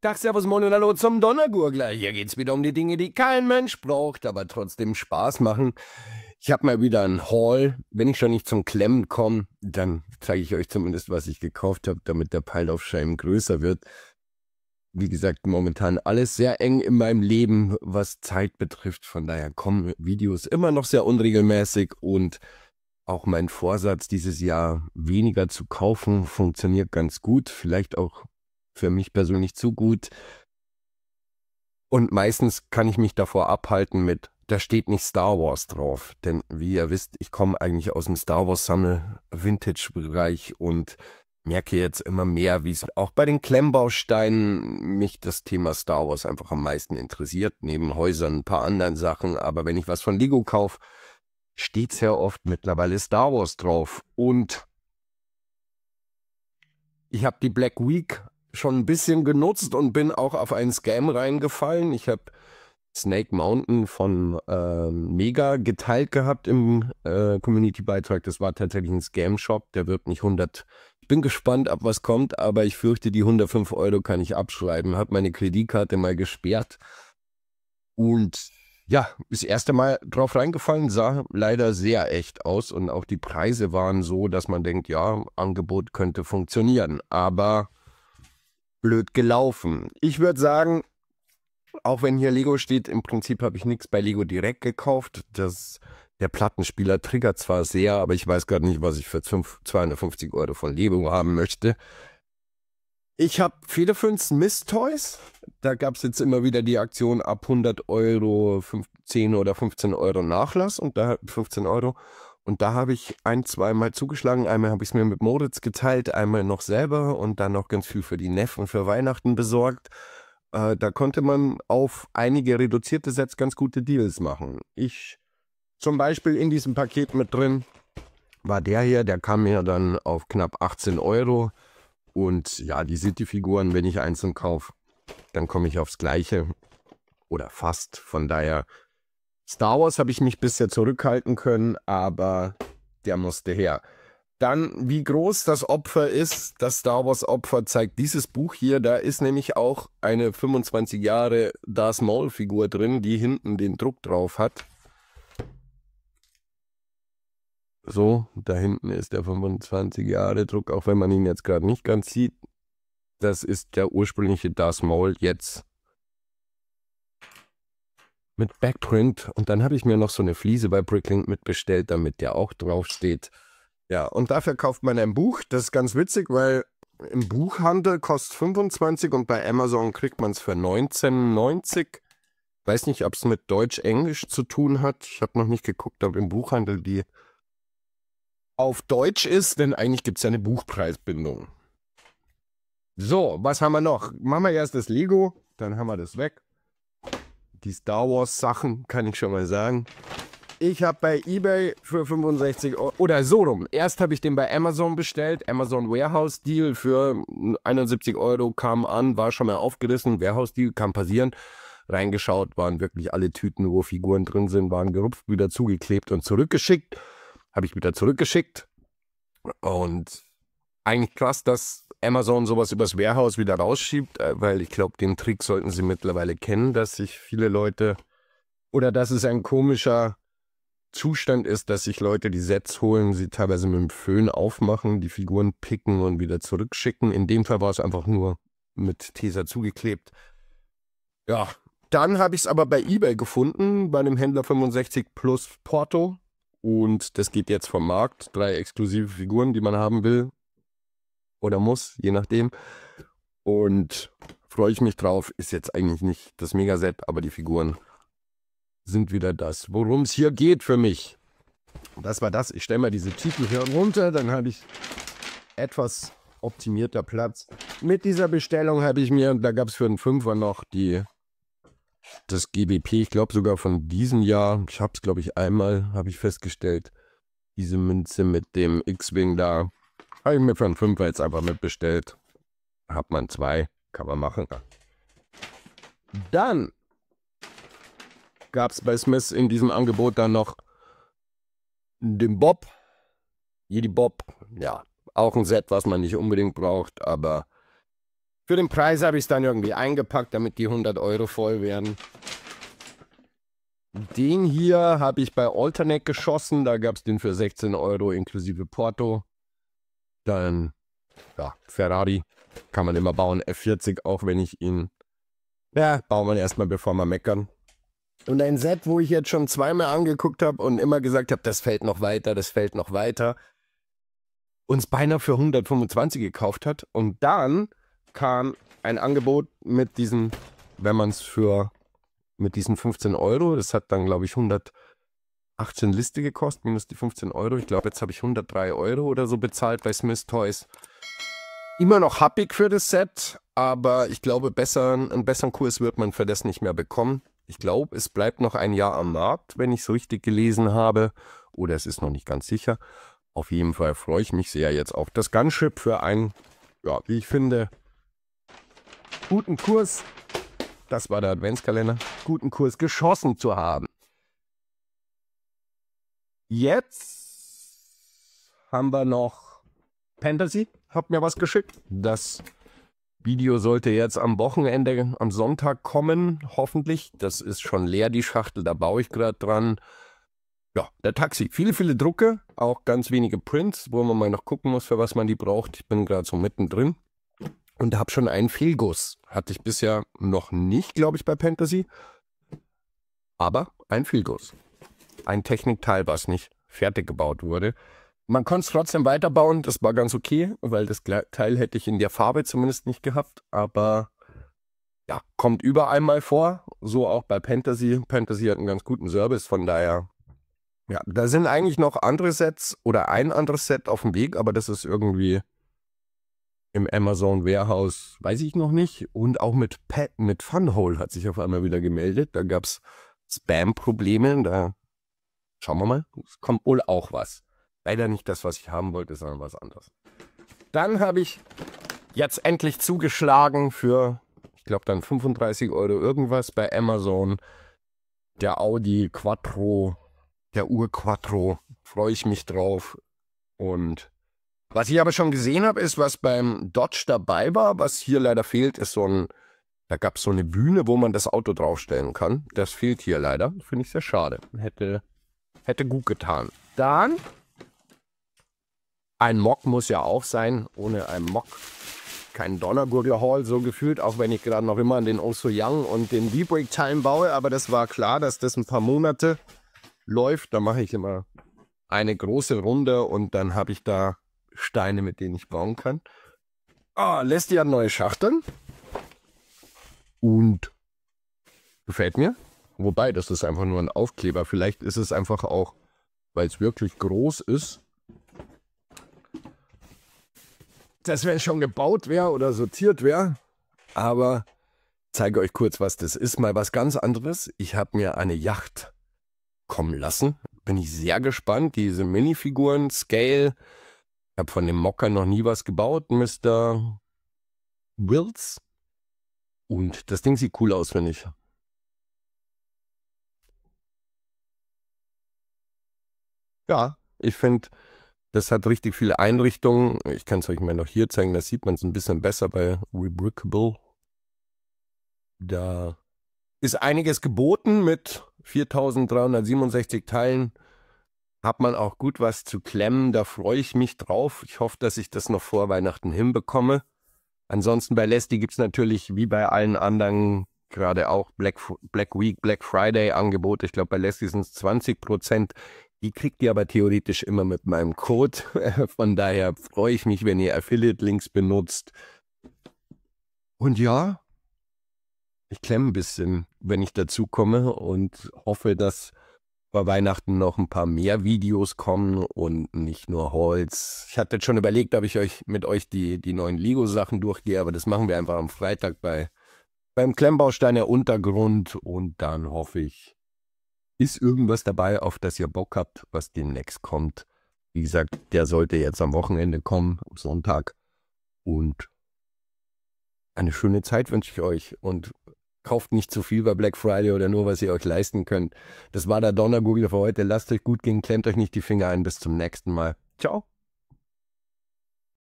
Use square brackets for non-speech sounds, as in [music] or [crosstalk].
Tag, Servus, Moin und Hallo zum Donnergurgler. Hier geht's wieder um die Dinge, die kein Mensch braucht, aber trotzdem Spaß machen. Ich habe mal wieder einen Haul. Wenn ich schon nicht zum Klemmen komme, dann zeige ich euch zumindest, was ich gekauft habe, damit der Pile auf Scheiben größer wird. Wie gesagt, momentan alles sehr eng in meinem Leben, was Zeit betrifft. Von daher kommen Videos immer noch sehr unregelmäßig und auch mein Vorsatz, dieses Jahr weniger zu kaufen, funktioniert ganz gut. Vielleicht auch für mich persönlich zu gut. Und meistens kann ich mich davor abhalten mit, da steht nicht Star Wars drauf. Denn wie ihr wisst, ich komme eigentlich aus dem Star Wars-Sammel-Vintage-Bereich und merke jetzt immer mehr, wie es auch bei den Klemmbausteinen mich das Thema Star Wars einfach am meisten interessiert. Neben Häusern ein paar anderen Sachen. Aber wenn ich was von Lego kaufe, steht sehr oft mittlerweile Star Wars drauf. Und ich habe die Black Week schon ein bisschen genutzt und bin auch auf einen Scam reingefallen. Ich habe Snake Mountain von äh, Mega geteilt gehabt im äh, Community-Beitrag. Das war tatsächlich ein Scam-Shop. Der wirbt nicht 100. Ich bin gespannt, ab was kommt, aber ich fürchte, die 105 Euro kann ich abschreiben. Habe meine Kreditkarte mal gesperrt und ja, das erste Mal drauf reingefallen, sah leider sehr echt aus und auch die Preise waren so, dass man denkt, ja, Angebot könnte funktionieren, aber blöd gelaufen. Ich würde sagen, auch wenn hier Lego steht, im Prinzip habe ich nichts bei Lego direkt gekauft. Das, der Plattenspieler triggert zwar sehr, aber ich weiß gerade nicht, was ich für 250 Euro von Lego haben möchte. Ich habe viele Fünfs Mist-Toys. Da gab es jetzt immer wieder die Aktion ab 100 Euro 10 oder 15 Euro Nachlass und da 15 Euro. Und da habe ich ein, zweimal zugeschlagen. Einmal habe ich es mir mit Moritz geteilt, einmal noch selber und dann noch ganz viel für die Neffen für Weihnachten besorgt. Äh, da konnte man auf einige reduzierte Sets ganz gute Deals machen. Ich zum Beispiel in diesem Paket mit drin war der hier, der kam mir dann auf knapp 18 Euro. Und ja, die City-Figuren, wenn ich einzeln kaufe, dann komme ich aufs Gleiche. Oder fast. Von daher, Star Wars habe ich mich bisher zurückhalten können, aber der musste her. Dann, wie groß das Opfer ist, das Star Wars Opfer zeigt dieses Buch hier. Da ist nämlich auch eine 25 Jahre Darth Maul Figur drin, die hinten den Druck drauf hat. So, da hinten ist der 25-Jahre-Druck, auch wenn man ihn jetzt gerade nicht ganz sieht. Das ist der ursprüngliche Das Maul jetzt. Mit Backprint. Und dann habe ich mir noch so eine Fliese bei Bricklink mitbestellt, damit der auch draufsteht. Ja, und dafür kauft man ein Buch. Das ist ganz witzig, weil im Buchhandel kostet 25 und bei Amazon kriegt man es für 19,90. Weiß nicht, ob es mit Deutsch-Englisch zu tun hat. Ich habe noch nicht geguckt, ob im Buchhandel die auf Deutsch ist, denn eigentlich gibt es ja eine Buchpreisbindung. So, was haben wir noch? Machen wir erst das Lego, dann haben wir das weg. Die Star Wars Sachen kann ich schon mal sagen. Ich habe bei eBay für 65 Euro, oder so rum. Erst habe ich den bei Amazon bestellt. Amazon Warehouse Deal für 71 Euro kam an, war schon mal aufgerissen. Warehouse Deal kann passieren. Reingeschaut, waren wirklich alle Tüten, wo Figuren drin sind, waren gerupft, wieder zugeklebt und zurückgeschickt habe ich wieder zurückgeschickt. Und eigentlich krass, dass Amazon sowas übers Warehouse wieder rausschiebt, äh, weil ich glaube, den Trick sollten sie mittlerweile kennen, dass sich viele Leute oder dass es ein komischer Zustand ist, dass sich Leute die Sets holen, sie teilweise mit dem Föhn aufmachen, die Figuren picken und wieder zurückschicken. In dem Fall war es einfach nur mit Tesa zugeklebt. Ja, dann habe ich es aber bei eBay gefunden, bei einem Händler 65 plus Porto. Und das geht jetzt vom Markt. Drei exklusive Figuren, die man haben will oder muss, je nachdem. Und freue ich mich drauf. Ist jetzt eigentlich nicht das Megaset, aber die Figuren sind wieder das, worum es hier geht für mich. Das war das. Ich stelle mal diese Titel hier runter, dann habe ich etwas optimierter Platz. Mit dieser Bestellung habe ich mir, und da gab es für den Fünfer noch die das GBP, ich glaube sogar von diesem Jahr, ich habe es glaube ich einmal, habe ich festgestellt, diese Münze mit dem X-Wing da, habe ich mir für einen Fünfer jetzt einfach mitbestellt. Hat man zwei, kann man machen. Dann gab es bei Smith in diesem Angebot dann noch den Bob, Jedi Bob, ja, auch ein Set, was man nicht unbedingt braucht, aber für den Preis habe ich es dann irgendwie eingepackt, damit die 100 Euro voll werden. Den hier habe ich bei Alternate geschossen. Da gab es den für 16 Euro inklusive Porto. Dann, ja, Ferrari. Kann man immer bauen. F40, auch wenn ich ihn... Ja, bauen wir erstmal, bevor wir meckern. Und ein Set, wo ich jetzt schon zweimal angeguckt habe und immer gesagt habe, das fällt noch weiter, das fällt noch weiter, uns beinahe für 125 gekauft hat. Und dann kam ein Angebot mit diesen, wenn man es für mit diesen 15 Euro, das hat dann glaube ich 118 Liste gekostet, minus die 15 Euro. Ich glaube, jetzt habe ich 103 Euro oder so bezahlt bei Smith Toys. Immer noch happig für das Set, aber ich glaube, besser, einen besseren Kurs wird man für das nicht mehr bekommen. Ich glaube, es bleibt noch ein Jahr am Markt, wenn ich es richtig gelesen habe. Oder es ist noch nicht ganz sicher. Auf jeden Fall freue ich mich sehr jetzt auf das Gunship für ein, ja, wie ich finde, guten Kurs, das war der Adventskalender, guten Kurs geschossen zu haben. Jetzt haben wir noch Fantasy, habt mir was geschickt. Das Video sollte jetzt am Wochenende, am Sonntag kommen, hoffentlich. Das ist schon leer, die Schachtel, da baue ich gerade dran. Ja, der Taxi. Viele, viele Drucke, auch ganz wenige Prints, wo man mal noch gucken muss, für was man die braucht. Ich bin gerade so mittendrin und habe schon einen Fehlguss. Hatte ich bisher noch nicht, glaube ich, bei Fantasy. Aber ein Fehlguss. Ein Technikteil, was nicht fertig gebaut wurde. Man konnte es trotzdem weiterbauen, das war ganz okay, weil das Teil hätte ich in der Farbe zumindest nicht gehabt, aber ja, kommt überall mal vor, so auch bei Fantasy. Fantasy hat einen ganz guten Service, von daher. Ja, da sind eigentlich noch andere Sets oder ein anderes Set auf dem Weg, aber das ist irgendwie im Amazon Warehouse, weiß ich noch nicht. Und auch mit, Pet, mit Funhole hat sich auf einmal wieder gemeldet. Da gab es Spam-Probleme. Da schauen wir mal. Es kommt wohl auch was. Leider nicht das, was ich haben wollte, sondern was anderes. Dann habe ich jetzt endlich zugeschlagen für, ich glaube, dann 35 Euro irgendwas bei Amazon. Der Audi Quattro, der Ur-Quattro. Freue ich mich drauf. Und was ich aber schon gesehen habe, ist, was beim Dodge dabei war, was hier leider fehlt, ist so ein, da gab es so eine Bühne, wo man das Auto draufstellen kann. Das fehlt hier leider. Finde ich sehr schade. Hätte, hätte gut getan. Dann, ein Mock muss ja auch sein. Ohne ein Mock kein Dollargurgler Hall so gefühlt, auch wenn ich gerade noch immer an den Oso oh Young und den D-Break Time baue. Aber das war klar, dass das ein paar Monate läuft. Da mache ich immer eine große Runde und dann habe ich da Steine, mit denen ich bauen kann. Ah, lässt die an neue Schachteln. Und gefällt mir. Wobei, das ist einfach nur ein Aufkleber. Vielleicht ist es einfach auch, weil es wirklich groß ist, dass wenn schon gebaut wäre oder sortiert wäre. Aber zeige euch kurz, was das ist. Mal was ganz anderes. Ich habe mir eine Yacht kommen lassen. Bin ich sehr gespannt. Diese Minifiguren, Scale, habe von dem Mocker noch nie was gebaut, Mr. Wills. Und das Ding sieht cool aus, finde ich. Ja, ich finde, das hat richtig viele Einrichtungen. Ich kann es euch mal noch hier zeigen, da sieht man es ein bisschen besser bei Rebrickable. Da ist einiges geboten mit 4367 Teilen hat man auch gut was zu klemmen. Da freue ich mich drauf. Ich hoffe, dass ich das noch vor Weihnachten hinbekomme. Ansonsten bei Lesti gibt es natürlich, wie bei allen anderen, gerade auch Black, Black Week, Black Friday Angebote. Ich glaube, bei Lesti sind es 20 Prozent. Die kriegt ihr aber theoretisch immer mit meinem Code. [laughs] Von daher freue ich mich, wenn ihr Affiliate-Links benutzt. Und ja, ich klemme ein bisschen, wenn ich dazu komme und hoffe, dass vor Weihnachten noch ein paar mehr Videos kommen und nicht nur Holz. Ich hatte schon überlegt, ob ich euch mit euch die, die neuen Lego-Sachen durchgehe, aber das machen wir einfach am Freitag bei beim Klemmbaustein der Untergrund und dann hoffe ich, ist irgendwas dabei, auf das ihr Bock habt, was demnächst kommt. Wie gesagt, der sollte jetzt am Wochenende kommen, am Sonntag. Und eine schöne Zeit wünsche ich euch. Und kauft nicht zu viel bei Black Friday oder nur, was ihr euch leisten könnt. Das war der Donnergurgel für heute. Lasst euch gut gehen, klemmt euch nicht die Finger ein. Bis zum nächsten Mal. Ciao.